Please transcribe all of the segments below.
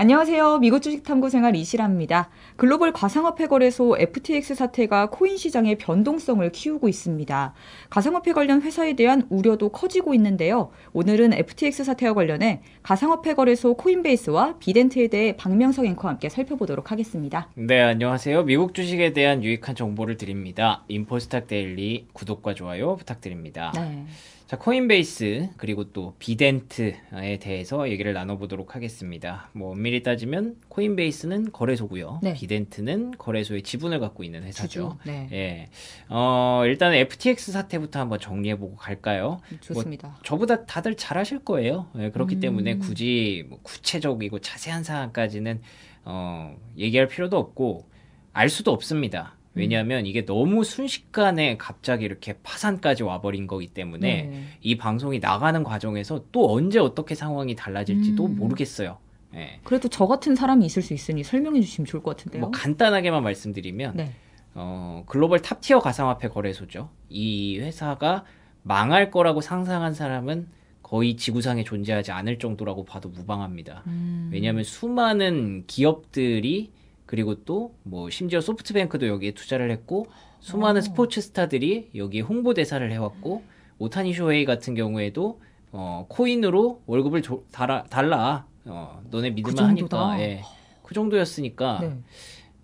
안녕하세요. 미국 주식탐구 생활 이시라입니다. 글로벌 가상화폐 거래소 FTX 사태가 코인 시장의 변동성을 키우고 있습니다. 가상화폐 관련 회사에 대한 우려도 커지고 있는데요. 오늘은 FTX 사태와 관련해 가상화폐 거래소 코인베이스와 비덴트에 대해 박명석 앵커와 함께 살펴보도록 하겠습니다. 네, 안녕하세요. 미국 주식에 대한 유익한 정보를 드립니다. 인포스탁 데일리 구독과 좋아요 부탁드립니다. 네. 자, 코인베이스 그리고 또 비덴트에 대해서 얘기를 나눠보도록 하겠습니다. 뭐 엄밀히 따지면 코인베이스는 거래소고요. 네. 비덴트는 거래소의 지분을 갖고 있는 회사죠. 네. 예. 어, 일단은 FTX 사태부터 한번 정리해보고 갈까요? 뭐, 좋습니다. 뭐 저보다 다들 잘하실 거예요. 예, 그렇기 음... 때문에 굳이 뭐 구체적이고 자세한 사항까지는 어, 얘기할 필요도 없고 알 수도 없습니다. 음. 왜냐하면 이게 너무 순식간에 갑자기 이렇게 파산까지 와버린 거기 때문에 네. 이 방송이 나가는 과정에서 또 언제 어떻게 상황이 달라질지도 음. 모르겠어요. 네. 그래도 저 같은 사람이 있을 수 있으니 설명해 주시면 좋을 것 같은데요. 뭐 간단하게만 말씀드리면 네. 어, 글로벌 탑티어 가상화폐 거래소죠. 이 회사가 망할 거라고 상상한 사람은 거의 지구상에 존재하지 않을 정도라고 봐도 무방합니다. 음. 왜냐하면 수많은 기업들이 그리고 또 뭐 심지어 소프트뱅크도 여기에 투자를 했고 수많은 어. 스포츠 스타들이 여기에 홍보 대사를 해왔고 오타니 쇼헤이 같은 경우에도 어, 코인으로 월급을 조, 달아, 달라 어, 너네 그 믿을만 하니까 예. 그 정도였으니까 네.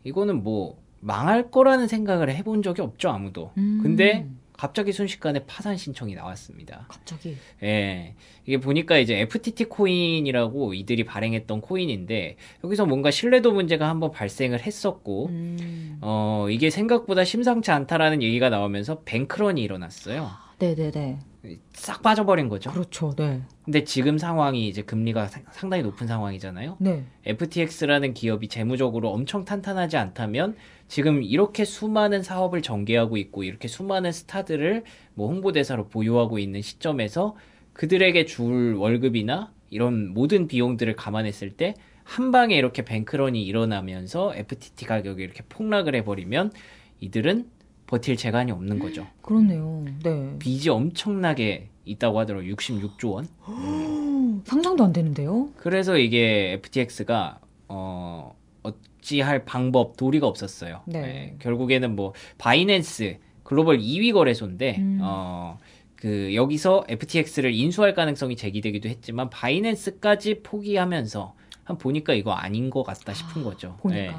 이거는 뭐 망할 거라는 생각을 해본 적이 없죠 아무도 음. 근데 갑자기 순식간에 파산 신청이 나왔습니다. 갑자기? 예. 이게 보니까 이제 FTT 코인이라고 이들이 발행했던 코인인데 여기서 뭔가 신뢰도 문제가 한번 발생을 했었고 음. 어 이게 생각보다 심상치 않다라는 얘기가 나오면서 뱅크런이 일어났어요. 아, 네네네. 싹 빠져버린 거죠. 그렇죠. 네. 근데 지금 상황이 이제 금리가 상당히 높은 상황이잖아요. 네. FTX라는 기업이 재무적으로 엄청 탄탄하지 않다면 지금 이렇게 수많은 사업을 전개하고 있고 이렇게 수많은 스타들을 뭐 홍보대사로 보유하고 있는 시점에서 그들에게 줄 월급이나 이런 모든 비용들을 감안했을 때 한 방에 이렇게 뱅크런이 일어나면서 FTT 가격이 이렇게 폭락을 해버리면 이들은 버틸 재간이 없는 거죠. 그렇네요. 네. 빚이 엄청나게 있다고 하더라고요. 66조 원. 상상도 안 되는데요. 그래서 이게 FTX가 어 어찌할 방법 도리가 없었어요. 네. 네. 결국에는 뭐 바이낸스 글로벌 2위 거래소인데 음. 어. 그 여기서 FTX를 인수할 가능성이 제기되기도 했지만 바이낸스까지 포기하면서 한 보니까 이거 아닌 것 같다 싶은 거죠. 보니까. 네.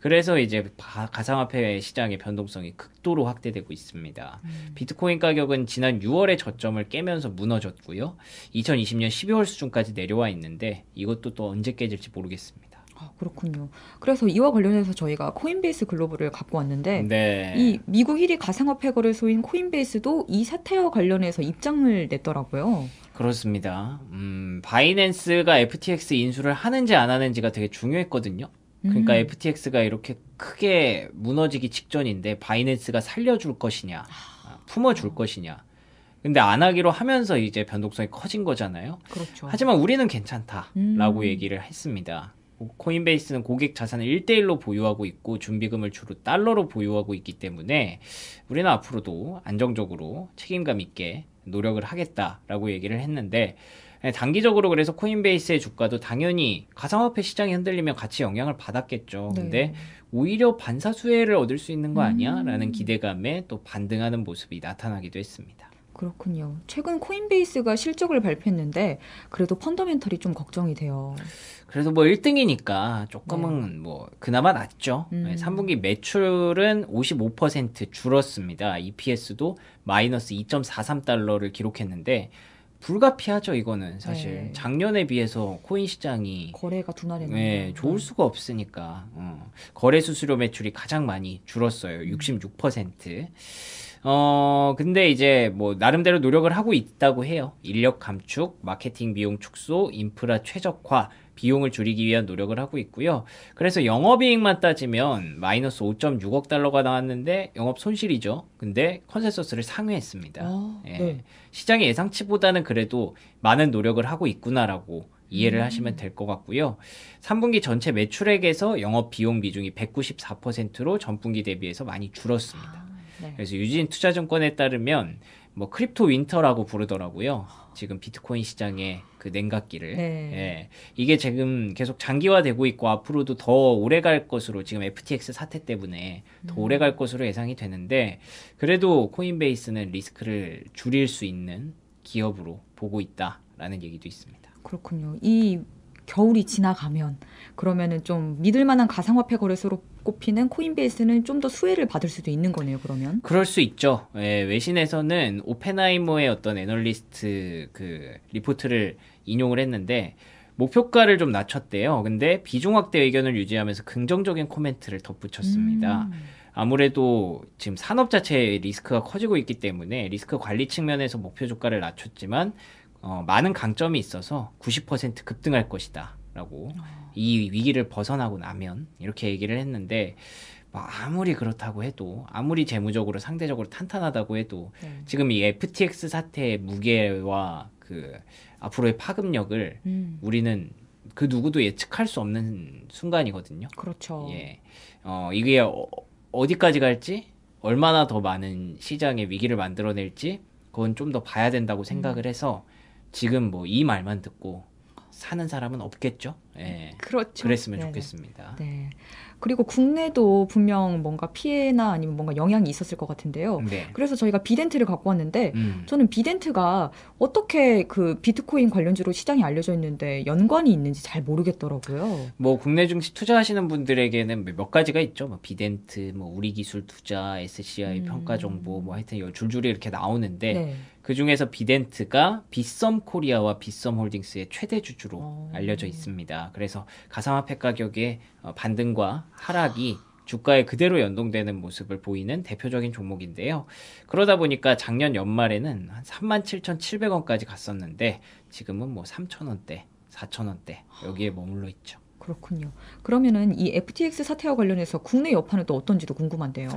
그래서 이제 가상화폐 시장의 변동성이 극도로 확대되고 있습니다. 음. 비트코인 가격은 지난 6월에 저점을 깨면서 무너졌고요. 2020년 12월 수준까지 내려와 있는데 이것도 또 언제 깨질지 모르겠습니다. 아, 그렇군요. 그래서 이와 관련해서 저희가 코인베이스 글로벌을 갖고 왔는데 네. 이 미국 1위 가상화폐 거래소인 코인베이스도 이 사태와 관련해서 입장을 냈더라고요. 그렇습니다. 음, 바이낸스가 FTX 인수를 하는지 안 하는지가 되게 중요했거든요. 그러니까 음. FTX가 이렇게 크게 무너지기 직전인데 바이낸스가 살려줄 것이냐, 아. 아, 품어줄 것이냐. 근데 안 하기로 하면서 이제 변동성이 커진 거잖아요. 그렇죠. 하지만 우리는 괜찮다라고 음. 얘기를 했습니다. 코인베이스는 고객 자산을 1대1로 보유하고 있고 준비금을 주로 달러로 보유하고 있기 때문에 우리는 앞으로도 안정적으로 책임감 있게 노력을 하겠다라고 얘기를 했는데 단기적으로 예, 그래서 코인베이스의 주가도 당연히 가상화폐 시장이 흔들리면 같이 영향을 받았겠죠. 네. 근데 오히려 반사 수혜를 얻을 수 있는 거 아니야? 라는 음. 기대감에 또 반등하는 모습이 나타나기도 했습니다. 그렇군요. 최근 코인베이스가 실적을 발표했는데 그래도 펀더멘털이 좀 걱정이 돼요. 그래서 뭐 1등이니까 조금은 네. 뭐 그나마 낫죠. 예, 음. 3분기 매출은 55% 줄었습니다. EPS도 마이너스 2.43달러를 기록했는데 불가피하죠 이거는 사실 네. 작년에 비해서 코인 시장이 거래가 둔화됐는 네, 좋을 수가 없으니까 어. 거래 수수료 매출이 가장 많이 줄었어요 66%. 어 근데 이제 뭐 나름대로 노력을 하고 있다고 해요 인력 감축, 마케팅 비용 축소, 인프라 최적화 비용을 줄이기 위한 노력을 하고 있고요. 그래서 영업이익만 따지면 마이너스 5.6억 달러가 나왔는데 영업 손실이죠. 근데 컨센서스를 상회했습니다. 아, 예. 네. 시장의 예상치보다는 그래도 많은 노력을 하고 있구나라고 이해를 음. 하시면 될 것 같고요. 3분기 전체 매출액에서 영업 비용 비중이 194%로 전분기 대비해서 많이 줄었습니다. 네. 그래서 유진 투자증권에 따르면 뭐 크립토 윈터라고 부르더라고요. 지금 비트코인 시장의 그 냉각기를. 네. 예. 이게 지금 계속 장기화되고 있고 앞으로도 더 오래 갈 것으로 지금 FTX 사태 때문에 더 오래 음. 갈 것으로 예상이 되는데 그래도 코인베이스는 리스크를 줄일 수 있는 기업으로 보고 있다라는 얘기도 있습니다. 그렇군요. 이 겨울이 지나가면 그러면은 좀 믿을 만한 가상화폐 거래소로 꼽히는 코인베이스는 좀 더 수혜를 받을 수도 있는 거네요, 그러면? 그럴 수 있죠. 예, 외신에서는 오펜하이머의 어떤 애널리스트 그 리포트를 인용을 했는데 목표가를 좀 낮췄대요. 근데 비중 확대 의견을 유지하면서 긍정적인 코멘트를 덧붙였습니다. 음. 아무래도 지금 산업 자체의 리스크가 커지고 있기 때문에 리스크 관리 측면에서 목표 주가를 낮췄지만 어, 많은 강점이 있어서 90% 급등할 것이다. 라고 어. 이 위기를 벗어나고 나면 이렇게 얘기를 했는데 뭐 아무리 그렇다고 해도 아무리 재무적으로 상대적으로 탄탄하다고 해도 네. 지금 이 FTX 사태의 무게와 그 앞으로의 파급력을 음. 우리는 그 누구도 예측할 수 없는 순간이거든요. 그렇죠. 예. 어, 이게 어, 디까지 갈지 얼마나 더 많은 시장의 위기를 만들어낼지 그건 좀 더 봐야 된다고 생각을 음. 해서 지금 뭐 이 말만 듣고 사는 사람은 없겠죠. 예. 그렇죠. 그랬으면 네 좋겠습니다. 네. 그리고 국내도 분명 뭔가 피해나 아니면 뭔가 영향이 있었을 것 같은데요. 네. 그래서 저희가 비덴트를 갖고 왔는데 음. 저는 비덴트가 어떻게 그 비트코인 관련주로 시장이 알려져 있는데 연관이 있는지 잘 모르겠더라고요. 뭐 국내 중시 투자하시는 분들에게는 몇 가지가 있죠. 뭐 비덴트, 뭐 우리기술 투자, SCI 음. 평가 정보, 뭐 하여튼 줄줄이 이렇게 나오는데. 네. 그 중에서 비덴트가 빗썸 코리아와 빗썸 홀딩스의 최대 주주로 오. 어. 알려져 있습니다. 그래서 가상화폐 가격의 어, 반등과 하락이 주가에 그대로 연동되는 모습을 보이는 대표적인 종목인데요. 그러다 보니까 작년 연말에는 한 37,700원까지 갔었는데 지금은 뭐 3,000원대, 4,000원대 여기에 머물러 있죠. 그렇군요. 그러면은 이 FTX 사태와 관련해서 국내 여파는 또 어떤지도 궁금한데요.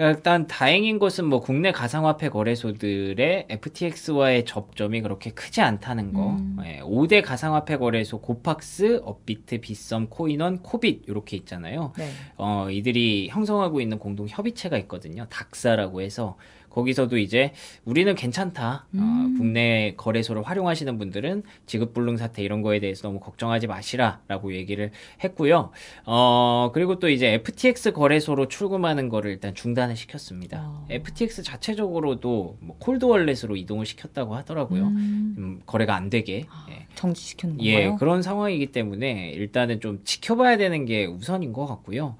일단 다행인 것은 뭐 국내 가상화폐 거래소들의 FTX와의 접점이 그렇게 크지 않다는 거. 음. 5대 예, 가상화폐 거래소 고팍스, 업비트, 비썸 코인원, 코빗 이렇게 있잖아요. 네. 어, 이들이 형성하고 있는 공동 협의체가 있거든요. 닥사라고 해서 거기서도 이제 우리는 괜찮다. 아, 음. 어, 국내 거래소를 활용하시는 분들은 지급 불능 사태 이런 거에 대해서 너무 걱정하지 마시라라고 얘기를 했고요. 어, 그리고 또 이제 FTX 거래소로 출금하는 거를 일단 중단을 시켰습니다. 어. FTX 자체적으로도 뭐 콜드월렛으로 이동을 시켰다고 하더라고요. 음. 음 거래가 안 되게 아, 예. 정지시켰는 예, 건가요? 그런 상황이기 때문에 일단은 좀 지켜봐야 되는 게 우선인 것 같고요.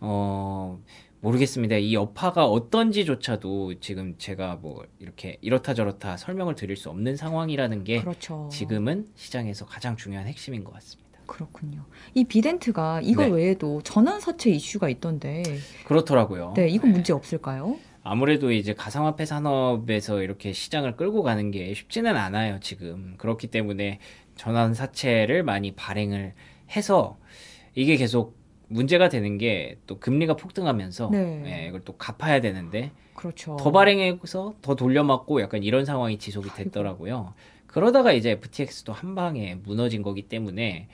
어. 모르겠습니다. 이 여파가 어떤지조차도 지금 제가 뭐 이렇게 이렇다 저렇다 설명을 드릴 수 없는 상황이라는 게 그렇죠. 지금은 시장에서 가장 중요한 핵심인 것 같습니다. 그렇군요. 이 비덴트가 이거 네. 외에도 전환사채 이슈가 있던데 그렇더라고요. 네, 이건 네. 문제 없을까요? 아무래도 이제 가상화폐 산업에서 이렇게 시장을 끌고 가는 게 쉽지는 않아요, 지금. 그렇기 때문에 전환사채를 많이 발행을 해서 이게 계속 문제가 되는 게 또 금리가 폭등하면서 네. 예, 이걸 또 갚아야 되는데 그렇죠. 더 발행해서 더 돌려막고 약간 이런 상황이 지속이 됐더라고요. 그러다가 이제 FTX도 한 방에 무너진 거기 때문에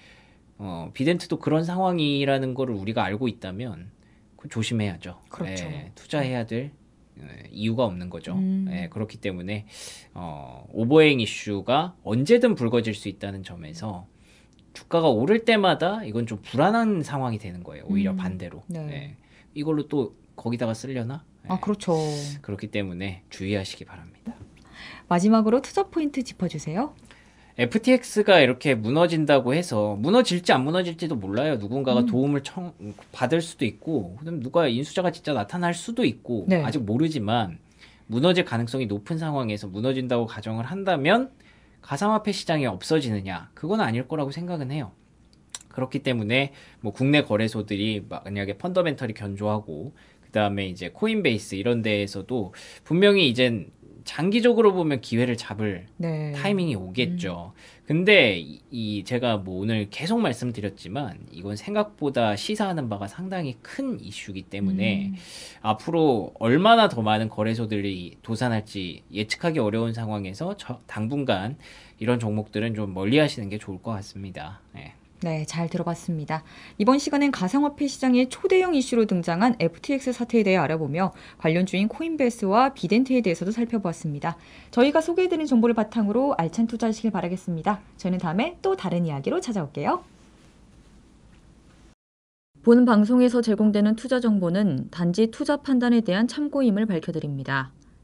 어, 비덴트도 그런 상황이라는 거를 우리가 알고 있다면 그 조심해야죠. 그렇죠. 예, 투자해야 될 어, 이유가 없는 거죠. 음. 예, 그렇기 때문에 어, 오버행 이슈가 언제든 불거질 수 있다는 점에서 주가가 오를 때마다 이건 좀 불안한 상황이 되는 거예요. 오히려 음. 반대로. 네. 네. 이걸로 또 거기다가 쓸려나? 네. 아, 그렇죠. 그렇기 때문에 주의하시기 바랍니다. 마지막으로 투자 포인트 짚어주세요. FTX가 이렇게 무너진다고 해서 무너질지 안 무너질지도 몰라요. 누군가가 음. 도움을 청, 받을 수도 있고, 그다 누가 인수자가 진짜 나타날 수도 있고 네. 아직 모르지만 무너질 가능성이 높은 상황에서 무너진다고 가정을 한다면 가상화폐 시장이 없어지느냐 그건 아닐 거라고 생각은 해요. 그렇기 때문에 뭐 국내 거래소들이 만약에 펀더멘털이 견조하고 그 다음에 이제 코인베이스 이런 데에서도 분명히 이젠 장기적으로 보면 기회를 잡을 네. 타이밍이 오겠죠. 음. 근데 이, 제가 뭐 오늘 계속 말씀드렸지만 이건 생각보다 시사하는 바가 상당히 큰 이슈이기 때문에 음. 앞으로 얼마나 더 많은 거래소들이 도산할지 예측하기 어려운 상황에서 당분간 이런 종목들은 좀 멀리 하시는 게 좋을 것 같습니다. 네. 네, 잘 들어봤습니다. 이번 시간엔 가상화폐 시장의 초대형 이슈로 등장한 FTX 사태에 대해 알아보며 관련 주인 코인베스와 비덴트에 대해서도 살펴보았습니다. 저희가 소개해드린 정보를 바탕으로 알찬 투자하시길 바라겠습니다. 저는 다음에 또 다른 이야기로 찾아올게요. 본 방송에서 제공되는 투자 정보는 단지 투자 판단에 대한 참고임을 밝혀드립니다.